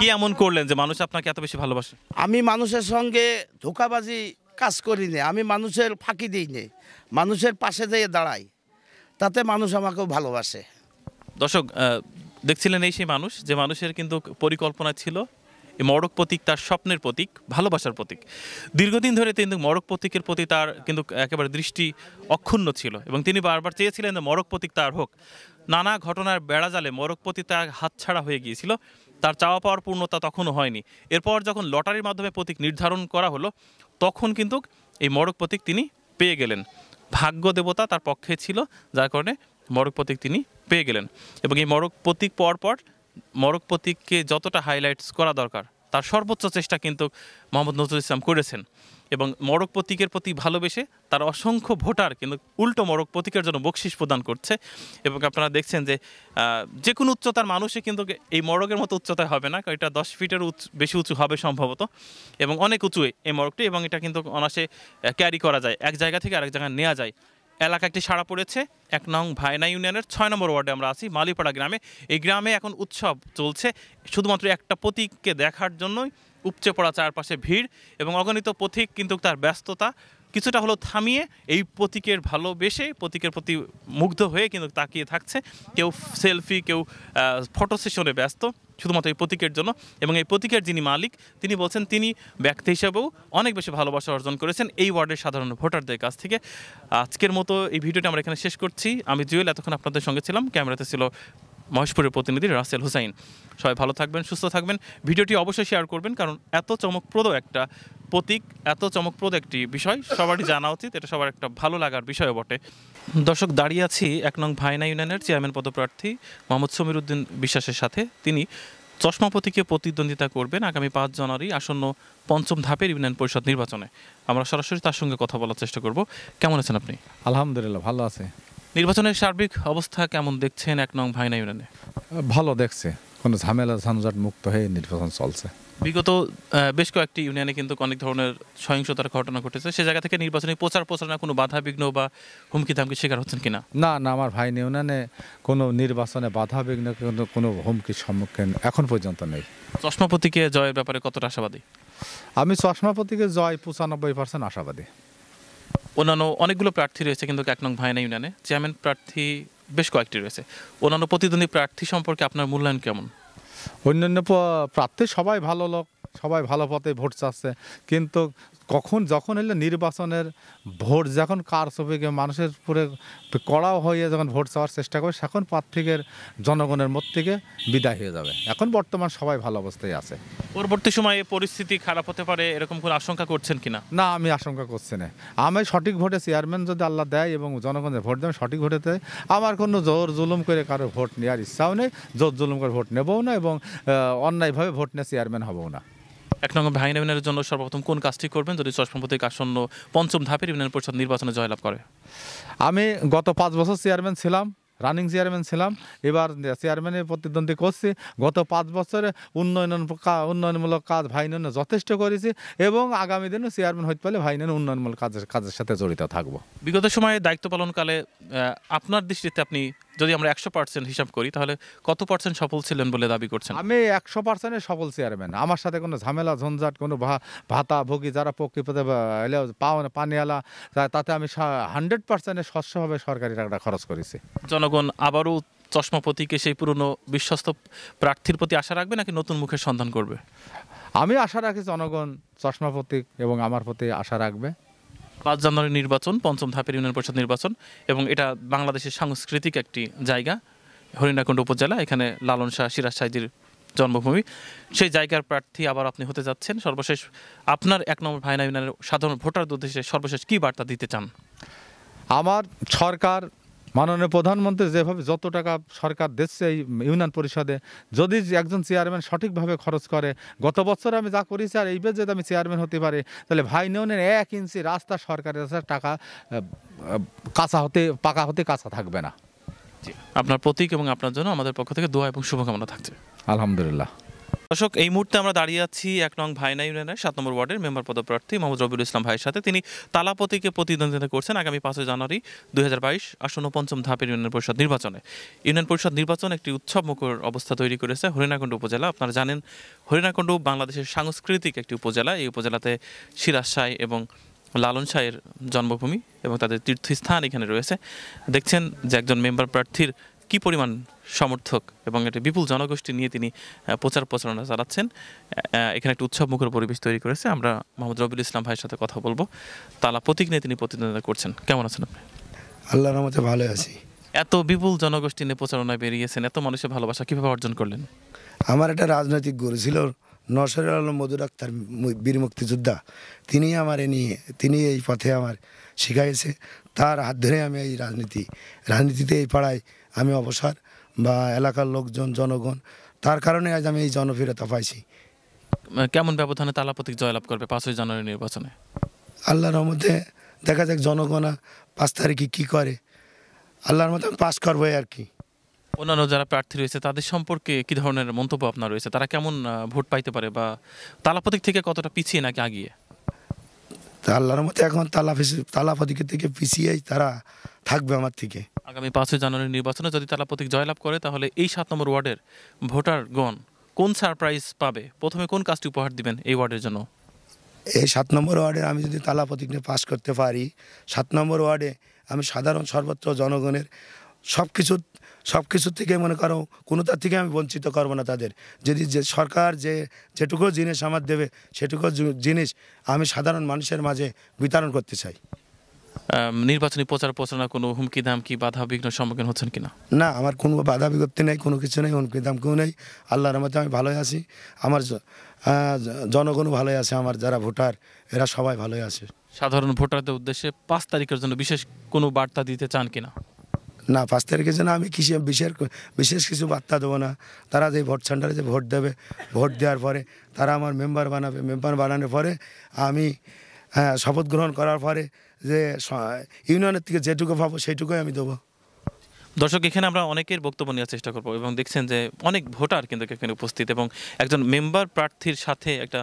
কি এমন করলেন যে মানুষ আপনাকে এত বেশি ভালোবাসে আমি মানুষের সঙ্গে ধোকাবাজি কাজ করি না আমি মানুষের ফাঁকি দিই নে মানুষের পাশে যেয়ে দাঁড়াই তাতে মানুষ আমাকেও ভালোবাসে দর্শক দেখছিলেন এই সেই মানুষ যে মানুষের কিন্তু পরিকল্পনা ছিল এই মরক প্রতীক তার স্বপ্নের প্রতীক ভালোবাসার প্রতীক দীর্ঘদিন ধরে তিনি মরক প্রতীকের প্রতি তার কিন্তু একেবারে দৃষ্টি অক্ষুণ্ণ ছিল এবং তিনি বারবার চেয়েছিলেন মরক প্রতীক তার হোক নানা ঘটনার বেড়াজালে মরক প্রতীক তার হাতছাড়া হয়ে গিয়েছিল তার চাওয়া পাওয়ার পূর্ণতা তখনও হয়নি এরপর যখন লটারির মাধ্যমে প্রতীক নির্ধারণ করা হলো তখন কিন্তু এই মরক প্রতীক তিনি পেয়ে গেলেন ভাগ্য দেবতা তার পক্ষে ছিল যার কারণে মরক প্রতীক তিনি পেয়ে গেলেন এবং এই মরক প্রতীক পরপর পর মরক প্রতীককে যতটা হাইলাইটস করা দরকার তার সর্বোচ্চ চেষ্টা কিন্তু মোহাম্মদ নজরুল ইসলাম করেছেন এবং মরক প্রতীকের প্রতি ভালোবেসে তার অসংখ্য ভোটার কিন্তু উল্টো মরক প্রতীকের জন্য বকশিস প্রদান করছে এবং আপনারা দেখছেন যে যে কোনো উচ্চতার মানুষে কিন্তু এই মরকের মতো উচ্চতায় হবে না এটা দশ ফিটের বেশি উঁচু হবে সম্ভবত এবং অনেক উঁচু এই মরকটি এবং এটা কিন্তু অনাসে ক্যারি করা যায় এক জায়গা থেকে আরেক জায়গায় নেওয়া যায় এলাকা একটি সাড়া পড়েছে এক নং ভাইনা ইউনিয়নের ছয় নম্বর ওয়ার্ডে আমরা আছি মালিপাড়া গ্রামে এই গ্রামে এখন উৎসব চলছে শুধুমাত্র একটা প্রতীককে দেখার জন্যই উপচে পড়া চারপাশে ভিড় এবং অগণিত পথিক কিন্তু তার ব্যস্ততা কিছুটা হলো থামিয়ে এই প্রতীকের ভালোবেসে প্রতীকের প্রতি মুগ্ধ হয়ে কিন্তু তাকিয়ে থাকছে কেউ সেলফি কেউ ফটো সেশনে ব্যস্ত শুধুমাত্র এই প্রতীকের জন্য এবং এই প্রতীকের যিনি মালিক তিনি বলছেন তিনি ব্যক্তি হিসাবেও অনেক বেশি ভালোবাসা অর্জন করেছেন এই ওয়ার্ডের সাধারণ ভোটারদের কাছ থেকে আজকের মতো এই ভিডিওটা আমরা এখানে শেষ করছি আমি জুয়েল এতক্ষণ আপনাদের সঙ্গে ছিলাম ক্যামেরাতে ছিল মহেশপুরের প্রতিনিধি রাসেল হুসাইন সবাই ভালো থাকবেন সুস্থ থাকবেন ভিডিওটি অবশ্যই শেয়ার করবেন কারণ এত চমকপ্রদ একটা প্রতীক এত চমকপ্রদ একটি বিষয় সবারই জানা উচিত এটা সবার একটা ভালো লাগার বিষয় বটে দর্শক দাঁড়িয়ে আছি এক নং ভাইনা ইউনিয়নের চেয়ারম্যান পদপ্রার্থী মোহাম্মদ সমীর উদ্দিন বিশ্বাসের সাথে তিনি চশমা প্রতীকে প্রতিদ্বন্দ্বিতা করবেন আগামী পাঁচ জানুয়ারি আসন্ন পঞ্চম ধাপের ইউনিয়ন পরিষদ নির্বাচনে আমরা সরাসরি তার সঙ্গে কথা বলার চেষ্টা করব কেমন আছেন আপনি আলহামদুলিল্লাহ ভালো আছে নির্বাচনের সার্বিক অবস্থা কেমন দেখছেন এক নং ভাইনা ইউনিয়নে ভালো দেখছে কোনো ঝামেলা ঝঞ্ঝাট মুক্ত হয়ে নির্বাচন চলছে বিগত বেশ কয়েকটি ইউনিয়নে কিন্তু অনেক ধরনের সহিংসতার ঘটনা ঘটেছে সে জায়গা থেকে নির্বাচনী প্রচার প্রচারণা কোনো বাধা বিঘ্ন বা হুমকি ধামকি শিকার হচ্ছেন কিনা না না আমার ভাই ইউনিয়নে কোনো নির্বাচনে বাধা বিঘ্ন কোনো কোনো হুমকির সম্মুখীন এখন পর্যন্ত নেই চশমাপতিকে জয়ের ব্যাপারে কতটা আশাবাদী আমি চশমাপতিকে জয় পঁচানব্বই পার্সেন্ট আশাবাদী অন্যান্য অনেকগুলো প্রার্থী রয়েছে কিন্তু এক নং ভাইনা ইউনিয়নে চেয়ারম্যান প্রার্থী বেশ কয়েকটি রয়েছে অন্যান্য প্রতিদ্বন্দ্বী প্রার্থী সম্পর্কে আপনার মূল্যায়ন কেমন অন্যান্য প্রার্থী সবাই ভালো লোক সবাই ভালো পথে ভোট চাচ্ছে কিন্তু কখন যখন হলে নির্বাচনের ভোট যখন কার ছবিকে মানুষের পুরে কড়াও হয়ে যখন ভোট চাওয়ার চেষ্টা করে সেখন প্রার্থীকের জনগণের মধ্য থেকে বিদায় হয়ে যাবে এখন বর্তমান সবাই ভালো অবস্থায় আছে পরবর্তী সময়ে পরিস্থিতি খারাপ হতে পারে এরকম কোনো আশঙ্কা করছেন কিনা না আমি আশঙ্কা করছি না আমি সঠিক ভোটে চেয়ারম্যান যদি আল্লাহ দেয় এবং জনগণের ভোট দেন সঠিক ভোটে দেয় আমার কোনো জোর জুলুম করে কারো ভোট নেওয়ার ইচ্ছাও নেই জোর জুলুম করে ভোট নেবও না এবং অন্যায়ভাবে ভোট নিয়ে চেয়ারম্যান হবও না এক নম্বর ভাই ইউনিয়নের জন্য সর্বপ্রথম কোন কাজটি করবেন যদি চশমাপতিক আসন্ন পঞ্চম ধাপের ইউনিয়ন পরিষদ নির্বাচনে জয়লাভ করে আমি গত পাঁচ বছর চেয়ারম্যান ছিলাম রানিং চেয়ারম্যান ছিলাম এবার চেয়ারম্যানের প্রতিদ্বন্দ্বী করছি গত পাঁচ বছরে উন্নয়ন উন্নয়নমূলক কাজ ভাই ইউনিয়নে যথেষ্ট করেছি এবং আগামী দিনও চেয়ারম্যান হইতে পারলে ভাই উন্নয়নমূলক কাজের কাজের সাথে জড়িত থাকবো বিগত সময়ে দায়িত্ব পালনকালে আপনার দৃষ্টিতে আপনি যদি আমরা একশো পার্সেন্ট হিসাব করি তাহলে কত পার্সেন্ট সফল ছিলেন বলে দাবি করছেন আমি একশো পার্সেন্টে সফল চেয়ারম্যান আমার সাথে কোনো ঝামেলা ঝঞ্ঝাট কোনো ভাতা ভোগী যারা প্রকৃতিতে পানিয়ালা তাতে আমি হান্ড্রেড পার্সেন্টে স্বচ্ছভাবে সরকারি টাকাটা খরচ করেছি জনগণ আবারও চশমা প্রতীকে সেই পুরনো বিশ্বস্ত প্রার্থীর প্রতি আশা রাখবে নাকি নতুন মুখের সন্ধান করবে আমি আশা রাখি জনগণ চশমা প্রতীক এবং আমার প্রতি আশা রাখবে পাঁচ জানুয়ারি নির্বাচন পঞ্চম ধাপের ইউনিয়ন পরিষদ নির্বাচন এবং এটা বাংলাদেশের সাংস্কৃতিক একটি জায়গা হরিণাকুণ্ড উপজেলা এখানে লালন শাহ সিরাজ সাইদির জন্মভূমি সেই জায়গার প্রার্থী আবার আপনি হতে যাচ্ছেন সর্বশেষ আপনার এক নম্বর ভাইনা ইউনিয়নের সাধারণ ভোটার উদ্দেশ্যে সর্বশেষ কী বার্তা দিতে চান আমার সরকার মাননীয় প্রধানমন্ত্রী যেভাবে যত টাকা সরকার দিচ্ছে এই ইউনিয়ন পরিষদে যদি একজন চেয়ারম্যান সঠিকভাবে খরচ করে গত বছর আমি যা করেছি আর এইবার যদি আমি চেয়ারম্যান হতে পারি তাহলে ভাই নেউনের এক ইঞ্চি রাস্তা সরকারের কাছে টাকা কাঁচা হতে পাকা হতে কাঁচা থাকবে না আপনার প্রতীক এবং আপনার জন্য আমাদের পক্ষ থেকে দোয়া এবং শুভকামনা থাকছে আলহামদুলিল্লাহ দর্শক এই মুহূর্তে আমরা দাঁড়িয়ে আছি এক নং ভাইনা ইউনিয়নের সাত নম্বর ওয়ার্ডের মেম্বার পদপ্রার্থী মোহাম্মদ রবিউল ইসলাম ভাইয়ের সাথে তিনি তালাপতিকে প্রতিদ্বন্দ্বিতা করছেন আগামী পাঁচই জানুয়ারি দুই হাজার বাইশ আসন্ন পঞ্চম ধাপের ইউনিয়ন পরিষদ নির্বাচনে ইউনিয়ন পরিষদ নির্বাচন একটি উৎসব মুখর অবস্থা তৈরি করেছে হরিণাকুণ্ড উপজেলা আপনারা জানেন হরিণাকুণ্ড বাংলাদেশের সাংস্কৃতিক একটি উপজেলা এই উপজেলাতে সিরাজশাহী এবং লালন শাহের জন্মভূমি এবং তাদের তীর্থস্থান এখানে রয়েছে দেখছেন যে একজন মেম্বার প্রার্থীর কি পরিমাণ সমর্থক এবং এটা বিপুল জনগোষ্ঠী নিয়ে তিনি প্রচার প্রচারণা চালাচ্ছেন এখানে একটি উৎসবমুখর পরিবেশ তৈরি করেছে আমরা মোহাম্মদ রবিউল ইসলাম ভাইয়ের সাথে কথা বলবো তালা প্রতীক নিয়ে তিনি প্রতিদ্বন্দ্বিতা করছেন কেমন আছেন আপনি আল্লাহর রহমতে ভালো আছি এত বিপুল জনগোষ্ঠী নিয়ে প্রচারণায় বেরিয়েছেন এত মানুষের ভালোবাসা কীভাবে অর্জন করলেন আমার একটা রাজনৈতিক গুরু ছিল নসর আলম মধুর আক্তার বীর মুক্তিযোদ্ধা তিনি আমার নিয়ে তিনি এই পথে আমার শিখাইছে তার হাত ধরে আমি এই রাজনীতি রাজনীতিতে এই পাড়ায় আমি অবসর বা এলাকার লোকজন জনগণ তার কারণে আজ আমি এই জনপ্রিয়তা পাইছি কেমন ব্যবধানে তালাপতি জয়লাভ করবে পাঁচই জানুয়ারি নির্বাচনে আল্লাহর মধ্যে দেখা যাক জনগণ পাঁচ তারিখে কী করে আল্লাহর মধ্যে পাস করবো আর কি অন্যান্য যারা প্রার্থী রয়েছে তাদের সম্পর্কে কি ধরনের মন্তব্য আপনার রয়েছে তারা কেমন ভোট পাইতে পারে বা তালাপতিক থেকে কতটা পিছিয়ে নাকি আগিয়ে তা আল্লাহর মতে এখন তালা তালাপতিকে থেকে পিছিয়ে তারা থাকবে আমার থেকে আগামী পাঁচই জানুয়ারির নির্বাচনে যদি তালাপতিক জয়লাভ করে তাহলে এই সাত নম্বর ওয়ার্ডের ভোটারগণ কোন সারপ্রাইজ পাবে প্রথমে কোন কাজটি উপহার দিবেন এই ওয়ার্ডের জন্য এই সাত নম্বর ওয়ার্ডে আমি যদি তালা নিয়ে পাশ করতে পারি সাত নম্বর ওয়ার্ডে আমি সাধারণ সর্বত্র জনগণের সব কিছু সব কিছুর থেকে মনে করো কোনোটার থেকে আমি বঞ্চিত করবো না তাদের যদি যে সরকার যে যেটুকু জিনিস আমার দেবে সেটুকু জিনিস আমি সাধারণ মানুষের মাঝে বিতরণ করতে চাই নির্বাচনী প্রচার প্রচারণা কোনো হুমকি ধামকি বাধা বিঘ্ন সম্মুখীন হচ্ছেন কিনা না আমার কোনো বাধা বিপত্তি নেই কোনো কিছু নেই হুমকি কেউ নেই আল্লাহর মধ্যে আমি ভালোই আছি আমার জনগণও ভালোই আছে আমার যারা ভোটার এরা সবাই ভালোই আছে সাধারণ ভোটারদের উদ্দেশ্যে পাঁচ তারিখের জন্য বিশেষ কোনো বার্তা দিতে চান কিনা না পাঁচ তারিখে যেন আমি কিছু বিশেষ বিশেষ কিছু বার্তা দেবো না তারা যে ভোট সেন্টারে যে ভোট দেবে ভোট দেওয়ার পরে তারা আমার মেম্বার বানাবে মেম্বার বানানোর পরে আমি হ্যাঁ, শপথ গ্রহণ করার পরে যে ইউনিয়নের থেকে যেটুকু পাবো সেইটুকুই আমি দেবো দর্শক এখানে আমরা অনেকের বক্তব্য নেওয়ার চেষ্টা করবো এবং দেখছেন যে অনেক ভোটার কিন্তু এখানে উপস্থিত এবং একজন মেম্বার প্রার্থীর সাথে একটা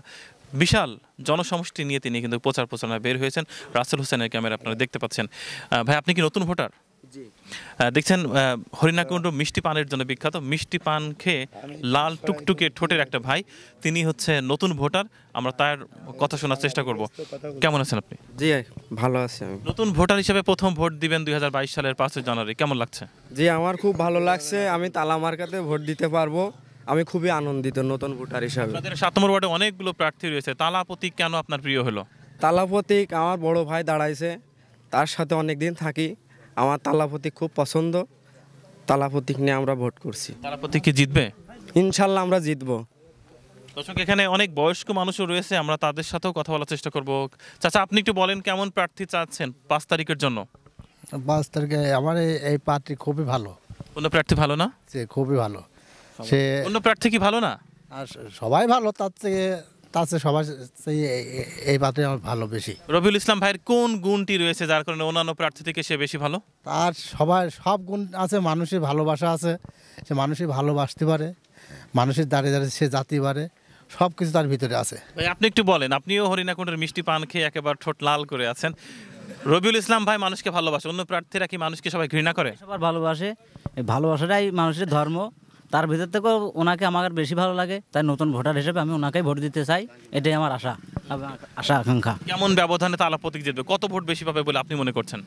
বিশাল জনসমষ্টি নিয়ে তিনি কিন্তু প্রচার প্রচারণায় বের হয়েছেন রাসেল হোসেনের ক্যামেরা আপনারা দেখতে পাচ্ছেন ভাই আপনি কি নতুন ভোটার দেখছেন হরিণাকুণ্ড মিষ্টি পানের জন্য বিখ্যাত মিষ্টি পান খেয়ে লাল টুকটুকে ঠোঁটের একটা ভাই তিনি হচ্ছে নতুন ভোটার আমরা তার কথা শোনার চেষ্টা করব কেমন আছেন আপনি জি ভালো আছি আমি নতুন ভোটার হিসেবে প্রথম ভোট দিবেন দুই সালের পাঁচই জানুয়ারি কেমন লাগছে জি আমার খুব ভালো লাগছে আমি তালা মার্কাতে ভোট দিতে পারবো আমি খুবই আনন্দিত নতুন ভোটার হিসাবে সাত নম্বর ওয়ার্ডে অনেকগুলো প্রার্থী রয়েছে তালা প্রতীক কেন আপনার প্রিয় হলো তালা প্রতীক আমার বড় ভাই দাঁড়াইছে তার সাথে অনেকদিন থাকি আমার তালাপতি খুব পছন্দ তালাপতিক নিয়ে আমরা ভোট করছি তালাপতি কি জিতবে ইনশাল্লাহ আমরা জিতবো দর্শক এখানে অনেক বয়স্ক মানুষও রয়েছে আমরা তাদের সাথেও কথা বলার চেষ্টা করব চাচা আপনি একটু বলেন কেমন প্রার্থী চাচ্ছেন পাঁচ তারিখের জন্য পাঁচ তারিখে আমার এই পার্টি খুবই ভালো অন্য প্রার্থী ভালো না সে খুবই ভালো সে অন্য প্রার্থী কি ভালো না আর সবাই ভালো তার থেকে তার চেয়ে সবার চেয়ে এই পার্টি আমার ভালো বেশি রবিউল ইসলাম ভাইয়ের কোন গুণটি রয়েছে যার কারণে অন্যান্য প্রার্থী থেকে সে বেশি ভালো তার সবার সব গুণ আছে মানুষের ভালোবাসা আছে সে মানুষই ভালোবাসতে পারে মানুষের দাঁড়িয়ে দাঁড়িয়ে সে জাতি পারে সব কিছু তার ভিতরে আছে ভাই আপনি একটু বলেন আপনিও হরিণাকুণ্ডের মিষ্টি পান খেয়ে একেবারে ঠোঁট লাল করে আছেন রবিউল ইসলাম ভাই মানুষকে ভালোবাসে অন্য প্রার্থীরা কি মানুষকে সবাই ঘৃণা করে সবার ভালোবাসে ভালোবাসাটাই মানুষের ধর্ম তার ভিতর থেকেও ওনাকে আমার বেশি ভালো লাগে তাই নতুন ভোটার হিসেবে আমি ওনাকেই ভোট দিতে চাই এটাই আমার আশা আশা আকাঙ্ক্ষা কেমন ব্যবধানে তালা প্রতীক জিতবে কত ভোট বেশি পাবে বলে আপনি মনে করছেন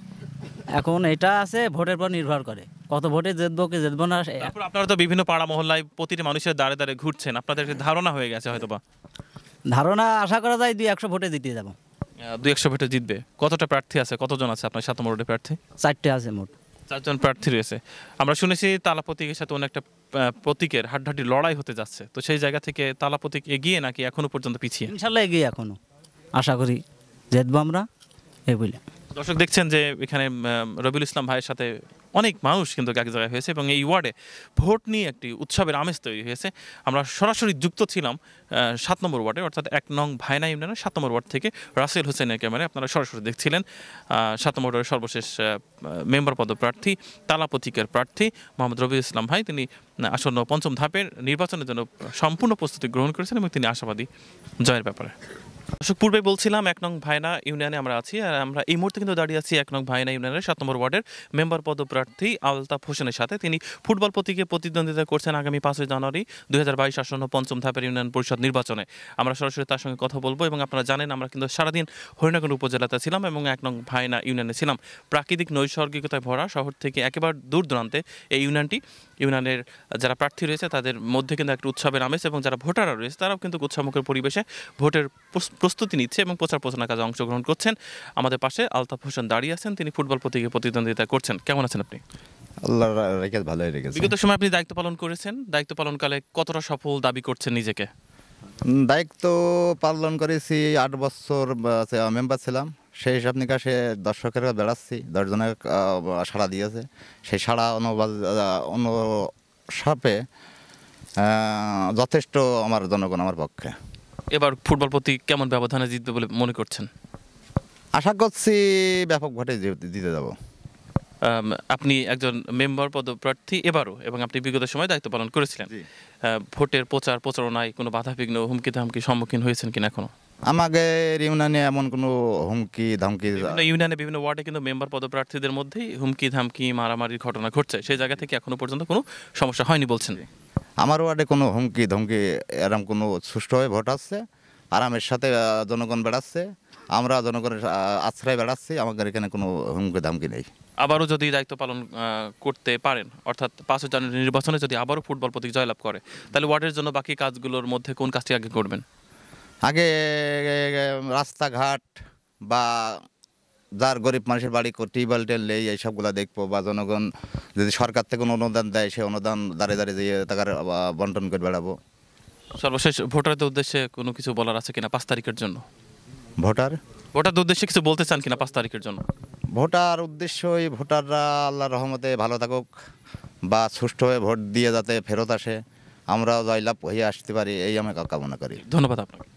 এখন এটা আছে ভোটের পর নির্ভর করে কত ভোটে জিতবো কি জিতবো না আপনারা তো বিভিন্ন পাড়া মহল্লায় প্রতিটি মানুষের দাঁড়ে দাঁড়ে ঘুরছেন আপনাদের ধারণা হয়ে গেছে হয়তো বা ধারণা আশা করা যায় দুই একশো ভোটে জিতিয়ে যাবো দুই একশো ভোটে জিতবে কতটা প্রার্থী আছে কতজন আছে আপনার সাত মোটে প্রার্থী চারটে আছে মোট চারজন প্রার্থী রয়েছে আমরা শুনেছি তালা প্রতীকের সাথে অনেক একটা প্রতীকের হাড্ডাটি লড়াই হতে যাচ্ছে তো সেই জায়গা থেকে তালা প্রতীক এগিয়ে নাকি এখনো পর্যন্ত পিছিয়ে ইনশাল্লাহ এগিয়ে এখনো আশা করি জেতবো আমরা বলে দর্শক দেখছেন যে এখানে রবিউল ইসলাম ভাইয়ের সাথে অনেক মানুষ কিন্তু এক জায়গায় হয়েছে এবং এই ওয়ার্ডে ভোট নিয়ে একটি উৎসবের আমেজ তৈরি হয়েছে আমরা সরাসরি যুক্ত ছিলাম সাত নম্বর ওয়ার্ডে অর্থাৎ এক নং ভাইনা ইউনিয়নের সাত নম্বর ওয়ার্ড থেকে রাসেল হোসেনের ক্যামেরায় আপনারা সরাসরি দেখছিলেন সাত নম্বর ওয়ার্ডের সর্বশেষ মেম্বার পদ তালা তালাপথিকের প্রার্থী মোহাম্মদ রবি ইসলাম ভাই তিনি আসন্ন পঞ্চম ধাপের নির্বাচনের জন্য সম্পূর্ণ প্রস্তুতি গ্রহণ করেছেন এবং তিনি আশাবাদী জয়ের ব্যাপারে অশোক পূর্বে বলছিলাম এক নং ভায়না ইউনিয়নে আমরা আছি আর আমরা এই মুহূর্তে কিন্তু দাঁড়িয়ে আছি এক নং ভাইনা ইউনিয়নের সাত নম্বর ওয়ার্ডের মেম্বার পদপ্রার্থী আলতাফ হোসেনের সাথে তিনি ফুটবল প্রতীকে প্রতিদ্বন্দ্বিতা করছেন আগামী পাঁচই জানুয়ারি দু হাজার বাইশ আসন্ন পঞ্চম ধাপের ইউনিয়ন পরিষদ নির্বাচনে আমরা সরাসরি তার সঙ্গে কথা বলবো এবং আপনারা জানেন আমরা কিন্তু সারাদিন হরিনগর উপজেলাতে ছিলাম এবং এক নং ভাইনা ইউনিয়নে ছিলাম প্রাকৃতিক নৈসর্গিকতায় ভরা শহর থেকে একেবারে দূর দূরান্তে এই ইউনিয়নটি ইউনিয়নের যারা প্রার্থী রয়েছে তাদের মধ্যে কিন্তু একটা উৎসবের আমেজ এবং যারা ভোটাররা রয়েছে তারাও কিন্তু উৎসাহমুখের পরিবেশে ভোটের প্রস্তুতি নিচ্ছে এবং প্রচার প্রচারণা কাজে অংশগ্রহণ করছেন আমাদের পাশে আলতাফ হোসেন দাঁড়িয়ে আছেন তিনি ফুটবল প্রতীকে প্রতিদ্বন্দ্বিতা করছেন কেমন আছেন আপনি আল্লাহ রেখেছে ভালোই রেখেছে বিগত সময় আপনি দায়িত্ব পালন করেছেন দায়িত্ব পালনকালে কতটা সফল দাবি করছেন নিজেকে দায়িত্ব পালন করেছি আট বছর মেম্বার ছিলাম সেই হিসাব নিকাশে দর্শকের বেড়াচ্ছি দশজনের সাড়া দিয়েছে সেই সাড়া অনুবাদ অনুসাপে যথেষ্ট আমার জনগণ আমার পক্ষে এবার ফুটবল প্রতি কেমন ব্যবধানে জিতবে বলে মনে করছেন আশা করছি ব্যাপক ভোটে জিতে যাব আপনি একজন মেম্বার পদপ্রার্থী এবারও এবং আপনি বিগত সময় দায়িত্ব পালন করেছিলেন ভোটের প্রচার প্রচারণায় কোনো বাধা বিঘ্ন হুমকি ধামকি সম্মুখীন হয়েছেন কিনা এখনো আমাকে ইউনিয়নে এমন কোনো হুমকি ধামকি ইউনিয়নে বিভিন্ন ওয়ার্ডে কিন্তু মেম্বার পদপ্রার্থীদের মধ্যেই হুমকি ধামকি মারামারির ঘটনা ঘটছে সেই জায়গা থেকে এখনো পর্যন্ত কোনো সমস্যা হয়নি বলছেন আমার ওয়ার্ডে কোনো হুমকি ধমকি এরম কোনো সুষ্ঠুভাবে ভোট আসছে আরামের সাথে জনগণ বেড়াচ্ছে আমরা জনগণের আশ্রয় বেড়াচ্ছি আমাদের এখানে কোনো হুমকি ধমকি নেই আবারও যদি দায়িত্ব পালন করতে পারেন অর্থাৎ পাঁচ জানুয়ারি নির্বাচনে যদি আবারও ফুটবল প্রতীক জয়লাভ করে তাহলে ওয়ার্ডের জন্য বাকি কাজগুলোর মধ্যে কোন কাজটি আগে করবেন আগে রাস্তাঘাট বা যার গরিব মানুষের বাড়ি টিউবওয়েল টেল এই এইসবগুলো দেখবো বা জনগণ যদি সরকার থেকে কোনো অনুদান দেয় সেই অনুদান দাঁড়িয়ে দাঁড়িয়ে দিয়ে তাকে বন্টন করে বেড়াবো সর্বশেষ ভোটারদের উদ্দেশ্যে কোনো কিছু বলার আছে কিনা পাঁচ তারিখের জন্য ভোটার ভোটারদের উদ্দেশ্যে কিছু বলতে চান কিনা পাঁচ তারিখের জন্য ভোটার উদ্দেশ্যই ভোটাররা আল্লাহর রহমতে ভালো থাকুক বা সুষ্ঠু হয়ে ভোট দিয়ে যাতে ফেরত আসে আমরাও জয়লাভ হয়ে আসতে পারি এই আমি কামনা করি ধন্যবাদ আপনাকে